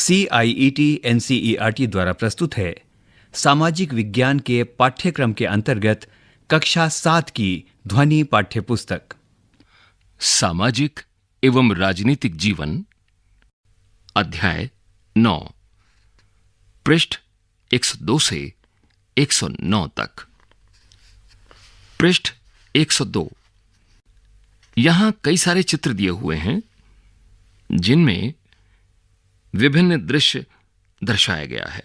C I E T N C E R T द्वारा प्रस्तुत है सामाजिक विज्ञान के पाठ्यक्रम के अंतर्गत कक्षा सात की ध्वनि पाठ्य पुस्तक सामाजिक एवं राजनीतिक जीवन अध्याय नौ पृष्ठ 102 से 109 तक पृष्ठ 102 यहां कई सारे चित्र दिए हुए हैं जिनमें विभिन्न दृश्य दर्शाया गया है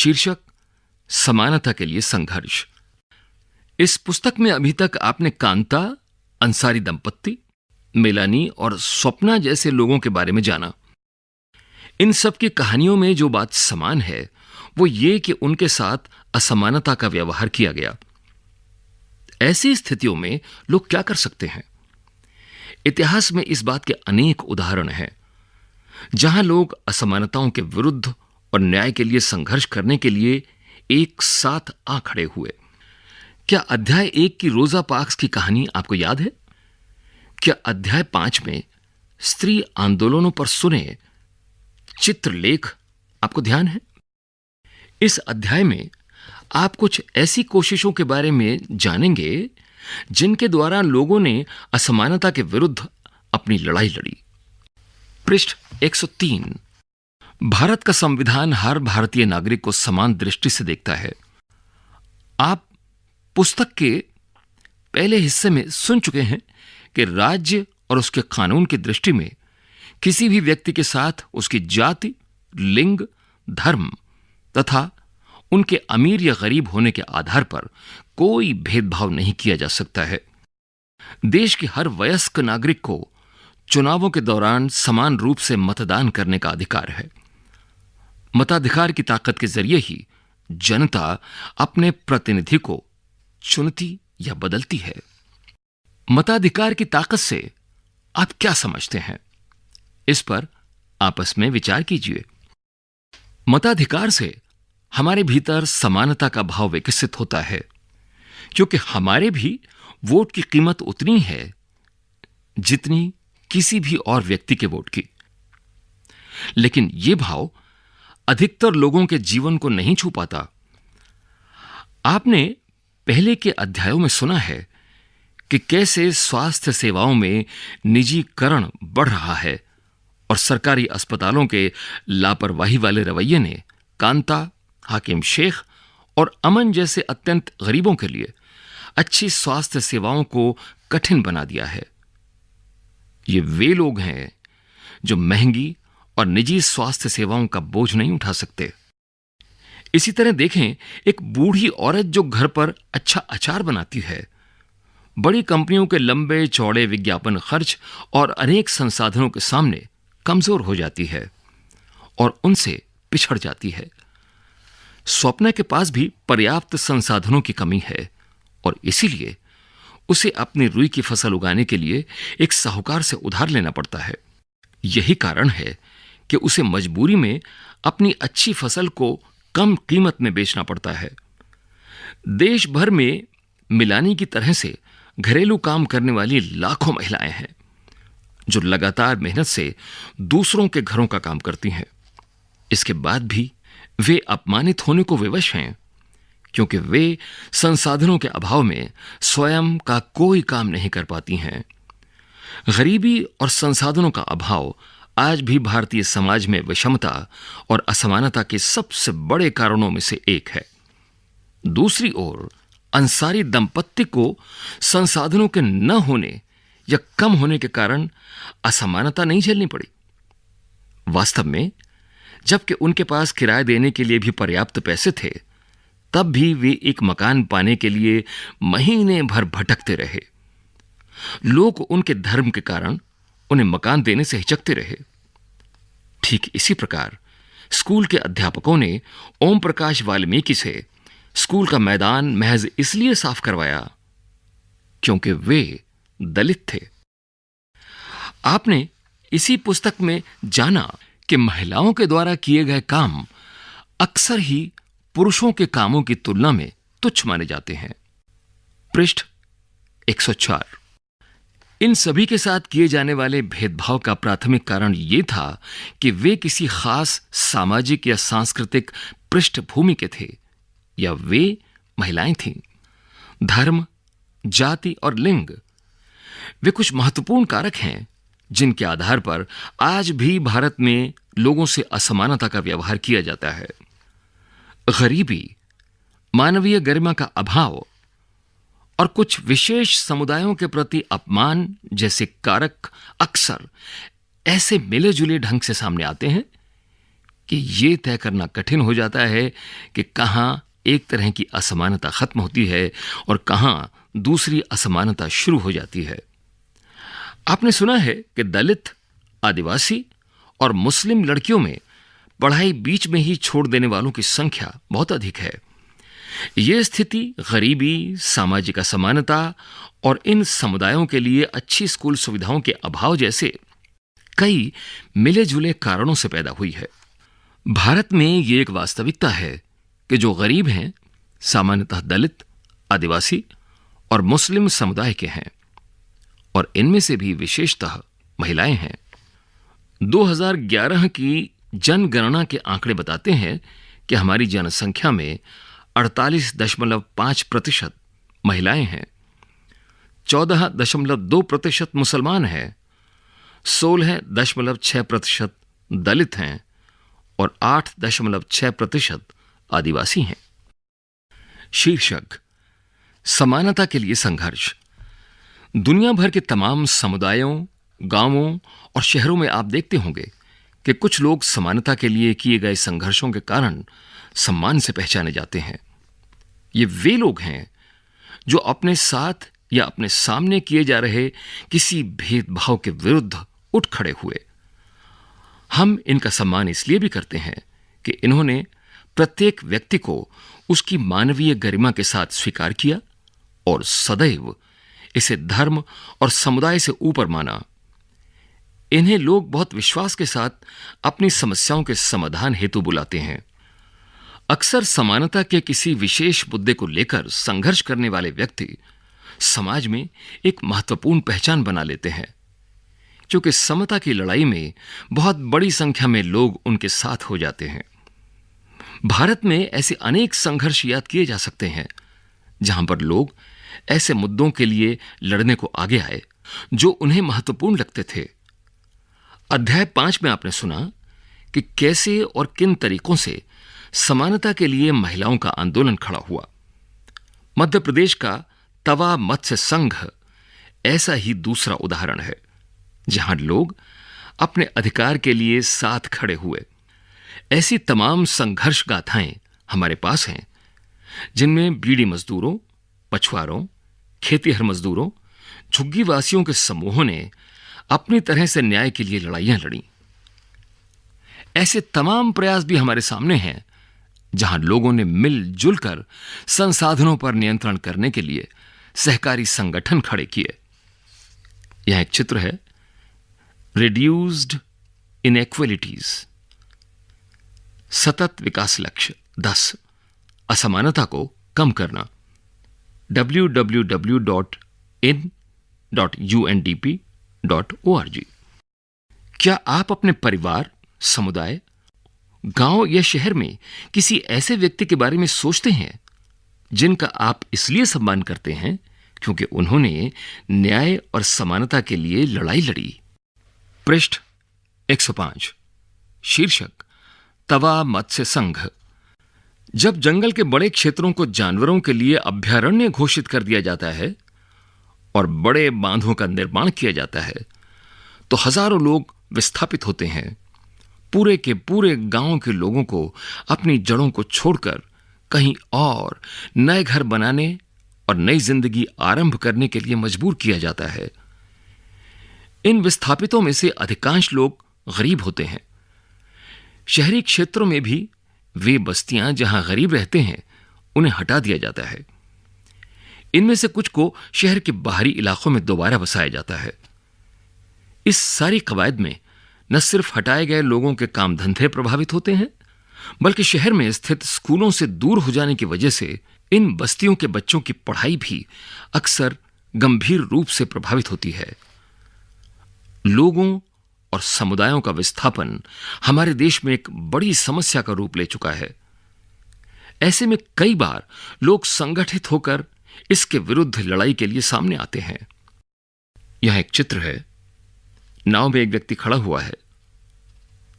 शीर्षक समानता के लिए संघर्ष इस पुस्तक में अभी तक आपने कांता अंसारी दंपत्ति मेलानी और स्वप्ना जैसे लोगों के बारे में जाना इन सब की कहानियों में जो बात समान है वो ये कि उनके साथ असमानता का व्यवहार किया गया ऐसी स्थितियों में लोग क्या कर सकते हैं इतिहास में इस बात के अनेक उदाहरण हैं जहां लोग असमानताओं के विरुद्ध और न्याय के लिए संघर्ष करने के लिए एक साथ आ खड़े हुए क्या अध्याय एक की रोजा पार्क्स की कहानी आपको याद है क्या अध्याय पांच में स्त्री आंदोलनों पर सुने चित्रलेख आपको ध्यान है इस अध्याय में आप कुछ ऐसी कोशिशों के बारे में जानेंगे जिनके द्वारा लोगों ने असमानता के विरुद्ध अपनी लड़ाई लड़ी पृष्ठ 103 भारत का संविधान हर भारतीय नागरिक को समान दृष्टि से देखता है आप पुस्तक के पहले हिस्से में सुन चुके हैं कि राज्य और उसके कानून की दृष्टि में किसी भी व्यक्ति के साथ उसकी जाति लिंग धर्म तथा उनके अमीर या गरीब होने के आधार पर कोई भेदभाव नहीं किया जा सकता है देश के हर वयस्क नागरिक को चुनावों के दौरान समान रूप से मतदान करने का अधिकार है मताधिकार की ताकत के जरिए ही जनता अपने प्रतिनिधि को चुनती या बदलती है मताधिकार की ताकत से आप क्या समझते हैं इस पर आपस में विचार कीजिए मताधिकार से हमारे भीतर समानता का भाव विकसित होता है क्योंकि हमारे भी वोट की कीमत उतनी है जितनी किसी भी और व्यक्ति के वोट की लेकिन यह भाव अधिकतर लोगों के जीवन को नहीं छू पाता आपने पहले के अध्यायों में सुना है कि कैसे स्वास्थ्य सेवाओं में निजीकरण बढ़ रहा है और सरकारी अस्पतालों के लापरवाही वाले रवैये ने कांता हाकिम शेख और अमन जैसे अत्यंत गरीबों के लिए अच्छी स्वास्थ्य सेवाओं को कठिन बना दिया है ये वे लोग हैं जो महंगी और निजी स्वास्थ्य सेवाओं का बोझ नहीं उठा सकते इसी तरह देखें एक बूढ़ी औरत जो घर पर अच्छा अचार बनाती है बड़ी कंपनियों के लंबे चौड़े विज्ञापन खर्च और अनेक संसाधनों के सामने कमजोर हो जाती है और उनसे पिछड़ जाती है स्वप्न के पास भी पर्याप्त संसाधनों की कमी है और इसीलिए उसे अपनी रुई की फसल उगाने के लिए एक साहूकार से उधार लेना पड़ता है यही कारण है कि उसे मजबूरी में अपनी अच्छी फसल को कम कीमत में बेचना पड़ता है देश भर में मिलानी की तरह से घरेलू काम करने वाली लाखों महिलाएं हैं जो लगातार मेहनत से दूसरों के घरों का काम करती हैं इसके बाद भी वे अपमानित होने को विवश हैं क्योंकि वे संसाधनों के अभाव में स्वयं का कोई काम नहीं कर पाती हैं गरीबी और संसाधनों का अभाव आज भी भारतीय समाज में विषमता और असमानता के सबसे बड़े कारणों में से एक है दूसरी ओर अंसारी दंपत्ति को संसाधनों के न होने या कम होने के कारण असमानता नहीं झेलनी पड़ी वास्तव में जबकि उनके पास किराए देने के लिए भी पर्याप्त पैसे थे तब भी वे एक मकान पाने के लिए महीने भर भटकते रहे लोग उनके धर्म के कारण उन्हें मकान देने से हिचकते रहे ठीक इसी प्रकार स्कूल के अध्यापकों ने ओम प्रकाश वाल्मीकि से स्कूल का मैदान महज इसलिए साफ करवाया क्योंकि वे दलित थे आपने इसी पुस्तक में जाना कि महिलाओं के द्वारा किए गए काम अक्सर ही पुरुषों के कामों की तुलना में तुच्छ माने जाते हैं पृष्ठ 104 इन सभी के साथ किए जाने वाले भेदभाव का प्राथमिक कारण यह था कि वे किसी खास सामाजिक या सांस्कृतिक पृष्ठभूमि के थे या वे महिलाएं थीं धर्म जाति और लिंग वे कुछ महत्वपूर्ण कारक हैं जिनके आधार पर आज भी भारत में लोगों से असमानता का व्यवहार किया जाता है गरीबी मानवीय गरिमा का अभाव और कुछ विशेष समुदायों के प्रति अपमान जैसे कारक अक्सर ऐसे मिले जुले ढंग से सामने आते हैं कि यह तय करना कठिन हो जाता है कि कहां एक तरह की असमानता खत्म होती है और कहां दूसरी असमानता शुरू हो जाती है आपने सुना है कि दलित आदिवासी और मुस्लिम लड़कियों में पढ़ाई बीच में ही छोड़ देने वालों की संख्या बहुत अधिक है ये स्थिति गरीबी सामाजिक असमानता और इन समुदायों के लिए अच्छी स्कूल सुविधाओं के अभाव जैसे कई मिले जुले कारणों से पैदा हुई है भारत में ये एक वास्तविकता है कि जो गरीब हैं सामान्यतः दलित आदिवासी और मुस्लिम समुदाय के हैं और इनमें से भी विशेषतः महिलाएं हैं 2011 की जनगणना के आंकड़े बताते हैं कि हमारी जनसंख्या में 48.5 प्रतिशत महिलाएं हैं 14.2 प्रतिशत मुसलमान हैं सोलह दशमलव छह प्रतिशत दलित हैं और आठ दशमलव छह प्रतिशत आदिवासी हैं शीर्षक समानता के लिए संघर्ष दुनिया भर के तमाम समुदायों गांवों और शहरों में आप देखते होंगे कि कुछ लोग समानता के लिए किए गए संघर्षों के कारण सम्मान से पहचाने जाते हैं ये वे लोग हैं जो अपने साथ या अपने सामने किए जा रहे किसी भेदभाव के विरुद्ध उठ खड़े हुए हम इनका सम्मान इसलिए भी करते हैं कि इन्होंने प्रत्येक व्यक्ति को उसकी मानवीय गरिमा के साथ स्वीकार किया और सदैव इसे धर्म और समुदाय से ऊपर माना इन्हें लोग बहुत विश्वास के साथ अपनी समस्याओं के समाधान हेतु बुलाते हैं अक्सर समानता के किसी विशेष मुद्दे को लेकर संघर्ष करने वाले व्यक्ति समाज में एक महत्वपूर्ण पहचान बना लेते हैं क्योंकि समता की लड़ाई में बहुत बड़ी संख्या में लोग उनके साथ हो जाते हैं भारत में ऐसे अनेक संघर्ष याद किए जा सकते हैं जहां पर लोग ऐसे मुद्दों के लिए लड़ने को आगे आए जो उन्हें महत्वपूर्ण लगते थे अध्याय पांच में आपने सुना कि कैसे और किन तरीकों से समानता के लिए महिलाओं का आंदोलन खड़ा हुआ मध्य प्रदेश का तवा मत्स्य संघ ऐसा ही दूसरा उदाहरण है जहां लोग अपने अधिकार के लिए साथ खड़े हुए ऐसी तमाम संघर्ष गाथाएं हमारे पास हैं जिनमें बीड़ी मजदूरों पछुआरों खेतीहर मजदूरों झुग्गी वासियों के समूहों ने अपनी तरह से न्याय के लिए लड़ाइयां लड़ी ऐसे तमाम प्रयास भी हमारे सामने हैं जहां लोगों ने मिलजुल कर संसाधनों पर नियंत्रण करने के लिए सहकारी संगठन खड़े किए यह एक चित्र है रिड्यूस्ड इनएक्वलिटीज सतत विकास लक्ष्य दस असमानता को कम करना W W W dot in dot U N D P dot O R G क्या आप अपने परिवार समुदाय गांव या शहर में किसी ऐसे व्यक्ति के बारे में सोचते हैं जिनका आप इसलिए सम्मान करते हैं क्योंकि उन्होंने न्याय और समानता के लिए लड़ाई लड़ी पृष्ठ 105 शीर्षक तवा मत्स्य संघ जब जंगल के बड़े क्षेत्रों को जानवरों के लिए अभ्यारण्य घोषित कर दिया जाता है और बड़े बांधों का निर्माण किया जाता है तो हजारों लोग विस्थापित होते हैं पूरे के पूरे गांव के लोगों को अपनी जड़ों को छोड़कर कहीं और नए घर बनाने और नई जिंदगी आरंभ करने के लिए मजबूर किया जाता है इन विस्थापितों में से अधिकांश लोग गरीब होते हैं शहरी क्षेत्रों में भी वे बस्तियां जहां गरीब रहते हैं उन्हें हटा दिया जाता है इनमें से कुछ को शहर के बाहरी इलाकों में दोबारा बसाया जाता है इस सारी कवायद में न सिर्फ हटाए गए लोगों के काम धंधे प्रभावित होते हैं बल्कि शहर में स्थित स्कूलों से दूर हो जाने की वजह से इन बस्तियों के बच्चों की पढ़ाई भी अक्सर गंभीर रूप से प्रभावित होती है लोगों और समुदायों का विस्थापन हमारे देश में एक बड़ी समस्या का रूप ले चुका है ऐसे में कई बार लोग संगठित होकर इसके विरुद्ध लड़ाई के लिए सामने आते हैं यह एक चित्र है नाव में एक व्यक्ति खड़ा हुआ है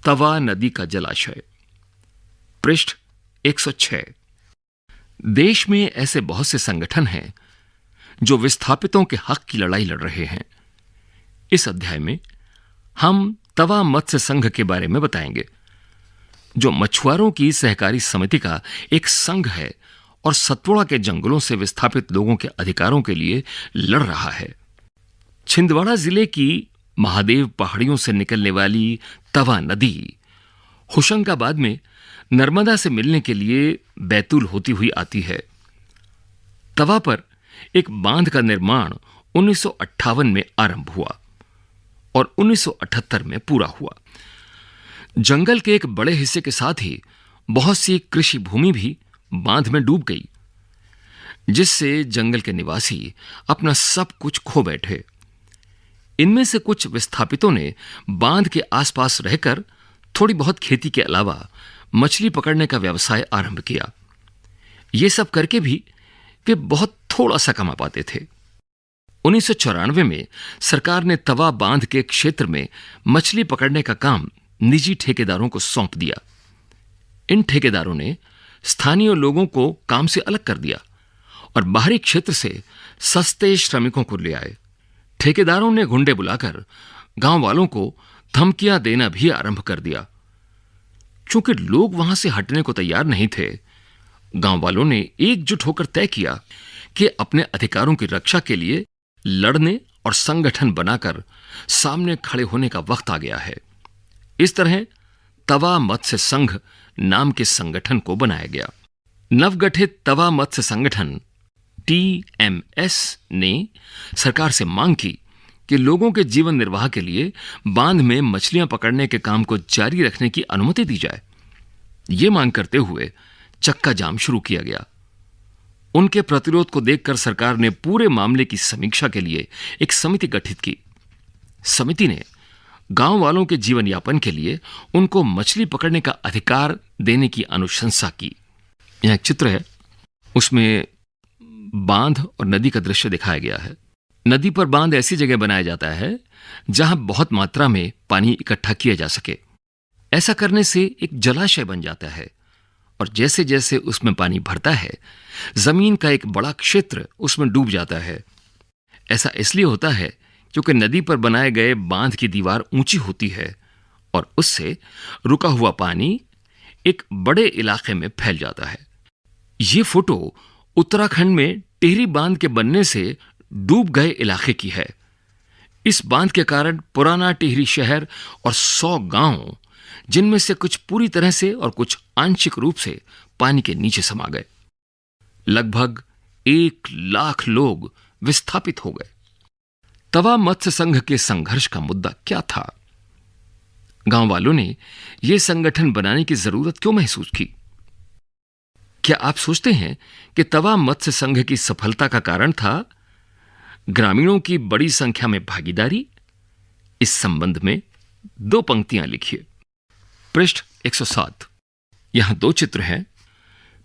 तवा नदी का जलाशय पृष्ठ 106 देश में ऐसे बहुत से संगठन हैं जो विस्थापितों के हक की लड़ाई लड़ रहे हैं इस अध्याय में हम तवा मत्स्य संघ के बारे में बताएंगे जो मछुआरों की सहकारी समिति का एक संघ है और सतपुड़ा के जंगलों से विस्थापित लोगों के अधिकारों के लिए लड़ रहा है छिंदवाड़ा जिले की महादेव पहाड़ियों से निकलने वाली तवा नदी होशंगाबाद में नर्मदा से मिलने के लिए बैतूल होती हुई आती है तवा पर एक बांध का निर्माण उन्नीस में आरंभ हुआ और 1978 में पूरा हुआ जंगल के एक बड़े हिस्से के साथ ही बहुत सी कृषि भूमि भी बांध में डूब गई जिससे जंगल के निवासी अपना सब कुछ खो बैठे इनमें से कुछ विस्थापितों ने बांध के आसपास रहकर थोड़ी बहुत खेती के अलावा मछली पकड़ने का व्यवसाय आरंभ किया ये सब करके भी वे बहुत थोड़ा सा कमा पाते थे उन्नीस में सरकार ने तवा बांध के क्षेत्र में मछली पकड़ने का काम निजी ठेकेदारों को सौंप दिया इन ठेकेदारों ने स्थानीय लोगों को काम से अलग कर दिया और बाहरी क्षेत्र से सस्ते श्रमिकों को ले आए ठेकेदारों ने गुंडे बुलाकर गांव वालों को धमकियां देना भी आरंभ कर दिया चूंकि लोग वहां से हटने को तैयार नहीं थे गांव वालों ने एकजुट होकर तय किया कि अपने अधिकारों की रक्षा के लिए लड़ने और संगठन बनाकर सामने खड़े होने का वक्त आ गया है इस तरह तवा मत्स्य संघ नाम के संगठन को बनाया गया नवगठित तवा मत्स्य संगठन टीएमएस ने सरकार से मांग की कि लोगों के जीवन निर्वाह के लिए बांध में मछलियां पकड़ने के काम को जारी रखने की अनुमति दी जाए यह मांग करते हुए चक्का जाम शुरू किया गया उनके प्रतिरोध को देखकर सरकार ने पूरे मामले की समीक्षा के लिए एक समिति गठित की समिति ने गांव वालों के जीवन यापन के लिए उनको मछली पकड़ने का अधिकार देने की अनुशंसा की यह एक चित्र है उसमें बांध और नदी का दृश्य दिखाया गया है नदी पर बांध ऐसी जगह बनाया जाता है जहां बहुत मात्रा में पानी इकट्ठा किया जा सके ऐसा करने से एक जलाशय बन जाता है और जैसे जैसे उसमें पानी भरता है जमीन का एक बड़ा क्षेत्र उसमें डूब जाता है ऐसा इसलिए होता है क्योंकि नदी पर बनाए गए बांध की दीवार ऊंची होती है और उससे रुका हुआ पानी एक बड़े इलाके में फैल जाता है ये फोटो उत्तराखंड में टेहरी बांध के बनने से डूब गए इलाके की है इस बांध के कारण पुराना टिहरी शहर और सौ गांव जिनमें से कुछ पूरी तरह से और कुछ आंशिक रूप से पानी के नीचे समा गए लगभग एक लाख लोग विस्थापित हो गए तवा मत्स्य संघ के संघर्ष का मुद्दा क्या था गांव वालों ने यह संगठन बनाने की जरूरत क्यों महसूस की क्या आप सोचते हैं कि तवा मत्स्य संघ की सफलता का कारण था ग्रामीणों की बड़ी संख्या में भागीदारी इस संबंध में दो पंक्तियां लिखिए पृष्ठ 107 यहां दो चित्र हैं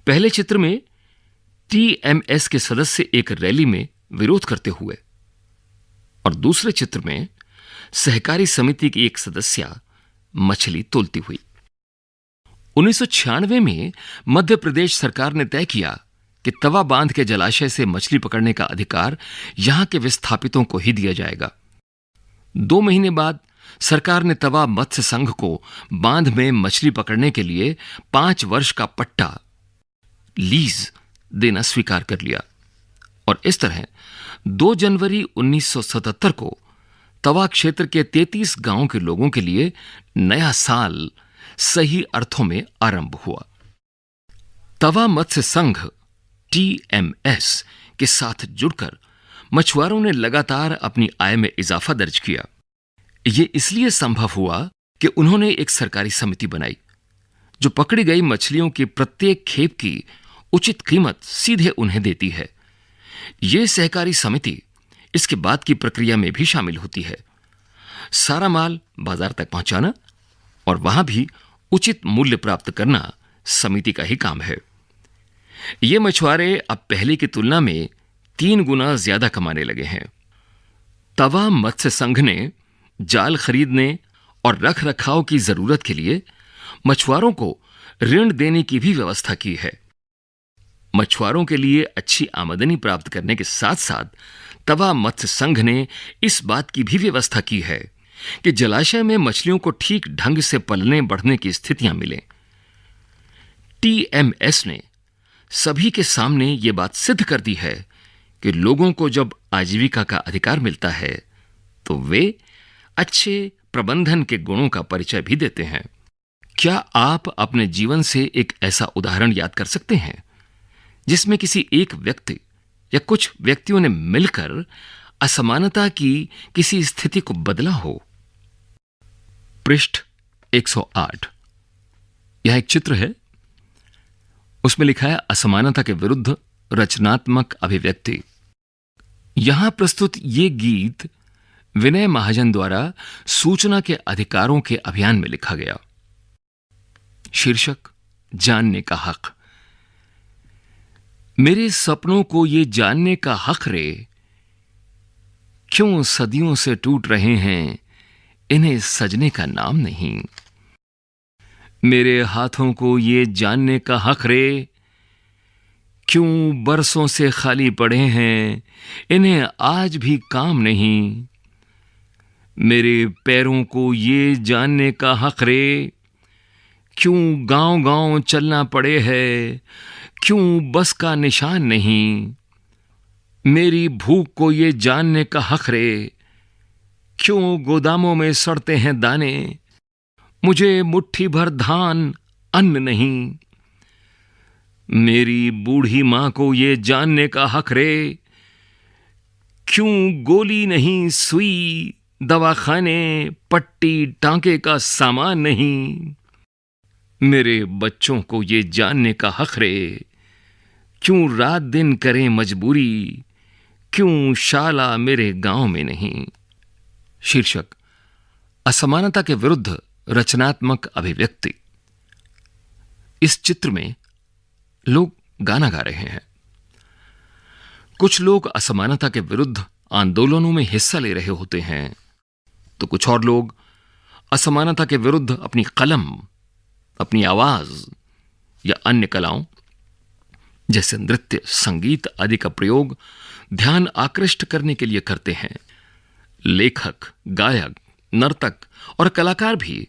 पहले चित्र में टीएमएस के सदस्य एक रैली में विरोध करते हुए और दूसरे चित्र में सहकारी समिति की एक सदस्य मछली तोलती हुई उन्नीस में मध्य प्रदेश सरकार ने तय किया कि तवा बांध के जलाशय से मछली पकड़ने का अधिकार यहां के विस्थापितों को ही दिया जाएगा दो महीने बाद सरकार ने तवा मत्स्य संघ को बांध में मछली पकड़ने के लिए पांच वर्ष का पट्टा लीज देना स्वीकार कर लिया और इस तरह दो जनवरी 1977 को तवा क्षेत्र के 33 गांवों के लोगों के लिए नया साल सही अर्थों में आरंभ हुआ तवा मत्स्य संघ टीएमएस के साथ जुड़कर मछुआरों ने लगातार अपनी आय में इजाफा दर्ज किया ये इसलिए संभव हुआ कि उन्होंने एक सरकारी समिति बनाई जो पकड़ी गई मछलियों की प्रत्येक खेप की उचित कीमत सीधे उन्हें देती है ये सहकारी समिति इसके बाद की प्रक्रिया में भी शामिल होती है सारा माल बाजार तक पहुंचाना और वहां भी उचित मूल्य प्राप्त करना समिति का ही काम है ये मछुआरे अब पहले की तुलना में तीन गुना ज्यादा कमाने लगे हैं तवा मत्स्य संघ ने जाल खरीदने और रख रखाव की जरूरत के लिए मछुआरों को ऋण देने की भी व्यवस्था की है मछुआरों के लिए अच्छी आमदनी प्राप्त करने के साथ साथ तवा मत्स्य संघ ने इस बात की भी व्यवस्था की है कि जलाशय में मछलियों को ठीक ढंग से पलने बढ़ने की स्थितियां मिलें टीएमएस ने सभी के सामने ये बात सिद्ध कर दी है कि लोगों को जब आजीविका का अधिकार मिलता है तो वे अच्छे प्रबंधन के गुणों का परिचय भी देते हैं क्या आप अपने जीवन से एक ऐसा उदाहरण याद कर सकते हैं जिसमें किसी एक व्यक्ति या कुछ व्यक्तियों ने मिलकर असमानता की किसी स्थिति को बदला हो पृष्ठ 108 यह एक चित्र है उसमें लिखा है असमानता के विरुद्ध रचनात्मक अभिव्यक्ति यहां प्रस्तुत ये गीत विनय महाजन द्वारा सूचना के अधिकारों के अभियान में लिखा गया शीर्षक जानने का हक मेरे सपनों को ये जानने का हक रे क्यों सदियों से टूट रहे हैं इन्हें सजने का नाम नहीं मेरे हाथों को ये जानने का हक रे क्यों बरसों से खाली पड़े हैं इन्हें आज भी काम नहीं मेरे पैरों को ये जानने का हक रे क्यों गांव गांव चलना पड़े है क्यों बस का निशान नहीं मेरी भूख को ये जानने का हक रे क्यों गोदामों में सड़ते हैं दाने मुझे मुट्ठी भर धान अन्न नहीं मेरी बूढ़ी मां को ये जानने का हक रे क्यों गोली नहीं सुई दवाखाने पट्टी टांके का सामान नहीं मेरे बच्चों को ये जानने का हक रे क्यों रात दिन करें मजबूरी क्यों शाला मेरे गांव में नहीं शीर्षक असमानता के विरुद्ध रचनात्मक अभिव्यक्ति इस चित्र में लोग गाना गा रहे हैं कुछ लोग असमानता के विरुद्ध आंदोलनों में हिस्सा ले रहे होते हैं तो कुछ और लोग असमानता के विरुद्ध अपनी कलम अपनी आवाज या अन्य कलाओं जैसे नृत्य संगीत आदि का प्रयोग ध्यान आकृष्ट करने के लिए करते हैं लेखक गायक नर्तक और कलाकार भी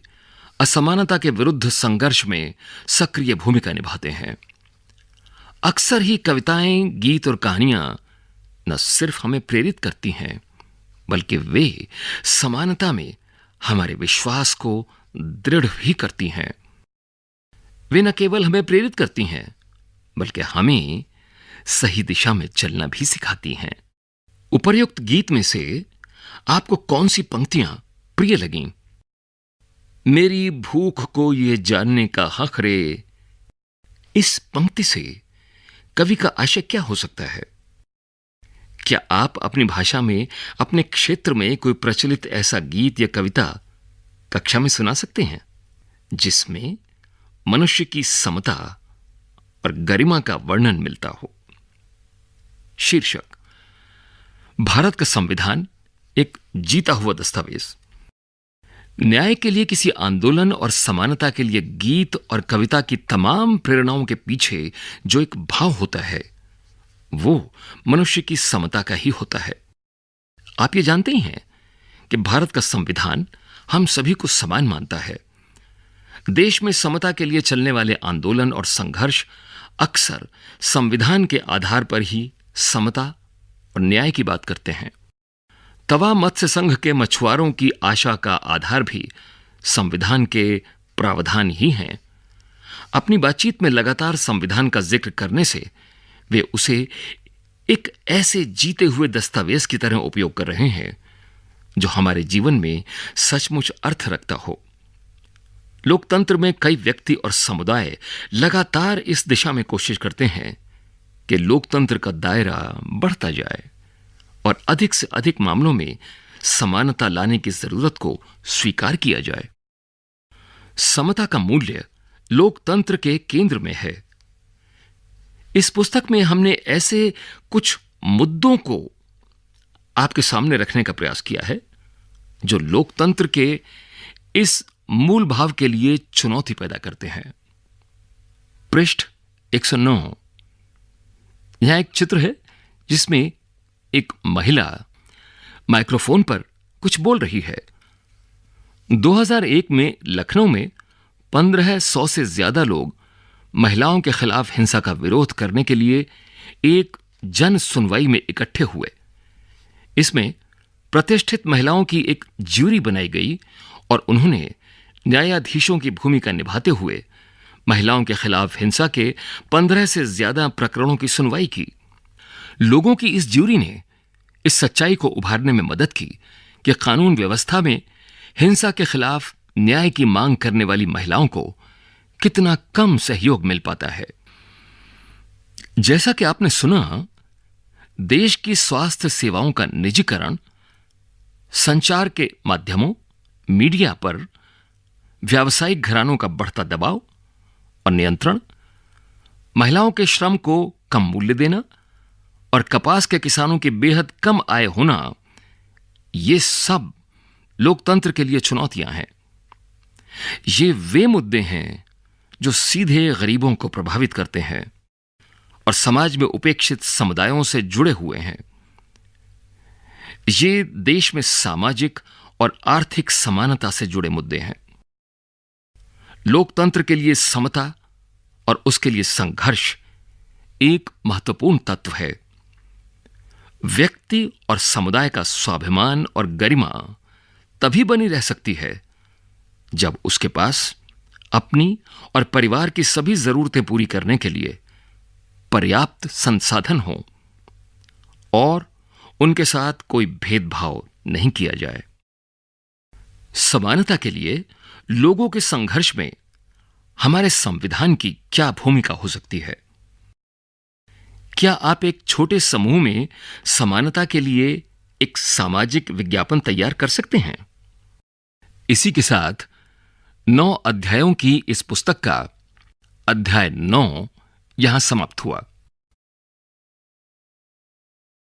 असमानता के विरुद्ध संघर्ष में सक्रिय भूमिका निभाते हैं अक्सर ही कविताएं गीत और कहानियां न सिर्फ हमें प्रेरित करती हैं बल्कि वे समानता में हमारे विश्वास को दृढ़ भी करती हैं वे न केवल हमें प्रेरित करती हैं बल्कि हमें सही दिशा में चलना भी सिखाती हैं उपर्युक्त गीत में से आपको कौन सी पंक्तियां प्रिय लगी मेरी भूख को ये जानने का हक रे इस पंक्ति से कवि का आशय क्या हो सकता है क्या आप अपनी भाषा में अपने क्षेत्र में कोई प्रचलित ऐसा गीत या कविता कक्षा में सुना सकते हैं जिसमें मनुष्य की समता पर गरिमा का वर्णन मिलता हो शीर्षक भारत का संविधान एक जीता हुआ दस्तावेज न्याय के लिए किसी आंदोलन और समानता के लिए गीत और कविता की तमाम प्रेरणाओं के पीछे जो एक भाव होता है वो मनुष्य की समता का ही होता है आप ये जानते ही हैं कि भारत का संविधान हम सभी को समान मानता है देश में समता के लिए चलने वाले आंदोलन और संघर्ष अक्सर संविधान के आधार पर ही समता और न्याय की बात करते हैं तवा मत्स्य संघ के मछुआरों की आशा का आधार भी संविधान के प्रावधान ही हैं अपनी बातचीत में लगातार संविधान का जिक्र करने से वे उसे एक ऐसे जीते हुए दस्तावेज की तरह उपयोग कर रहे हैं जो हमारे जीवन में सचमुच अर्थ रखता हो लोकतंत्र में कई व्यक्ति और समुदाय लगातार इस दिशा में कोशिश करते हैं कि लोकतंत्र का दायरा बढ़ता जाए और अधिक से अधिक मामलों में समानता लाने की जरूरत को स्वीकार किया जाए समता का मूल्य लोकतंत्र के केंद्र में है इस पुस्तक में हमने ऐसे कुछ मुद्दों को आपके सामने रखने का प्रयास किया है जो लोकतंत्र के इस मूल भाव के लिए चुनौती पैदा करते हैं पृष्ठ 109 यहां एक चित्र है जिसमें एक महिला माइक्रोफोन पर कुछ बोल रही है 2001 में लखनऊ में 1500 से ज्यादा लोग महिलाओं के खिलाफ हिंसा का विरोध करने के लिए एक जन सुनवाई में इकट्ठे हुए इसमें प्रतिष्ठित महिलाओं की एक ज्यूरी बनाई गई और उन्होंने न्यायाधीशों की भूमिका निभाते हुए महिलाओं के खिलाफ हिंसा के पंद्रह से ज्यादा प्रकरणों की सुनवाई की लोगों की इस ज्यूरी ने इस सच्चाई को उभारने में मदद की कि कानून व्यवस्था में हिंसा के खिलाफ न्याय की मांग करने वाली महिलाओं को कितना कम सहयोग मिल पाता है जैसा कि आपने सुना देश की स्वास्थ्य सेवाओं का निजीकरण संचार के माध्यमों मीडिया पर व्यावसायिक घरानों का बढ़ता दबाव और नियंत्रण महिलाओं के श्रम को कम मूल्य देना और कपास के किसानों की बेहद कम आय होना ये सब लोकतंत्र के लिए चुनौतियां हैं ये वे मुद्दे हैं जो सीधे गरीबों को प्रभावित करते हैं और समाज में उपेक्षित समुदायों से जुड़े हुए हैं ये देश में सामाजिक और आर्थिक समानता से जुड़े मुद्दे हैं लोकतंत्र के लिए समता और उसके लिए संघर्ष एक महत्वपूर्ण तत्व है व्यक्ति और समुदाय का स्वाभिमान और गरिमा तभी बनी रह सकती है जब उसके पास अपनी और परिवार की सभी जरूरतें पूरी करने के लिए पर्याप्त संसाधन हो और उनके साथ कोई भेदभाव नहीं किया जाए समानता के लिए लोगों के संघर्ष में हमारे संविधान की क्या भूमिका हो सकती है क्या आप एक छोटे समूह में समानता के लिए एक सामाजिक विज्ञापन तैयार कर सकते हैं इसी के साथ नौ अध्यायों की इस पुस्तक का अध्याय नौ यहां समाप्त हुआ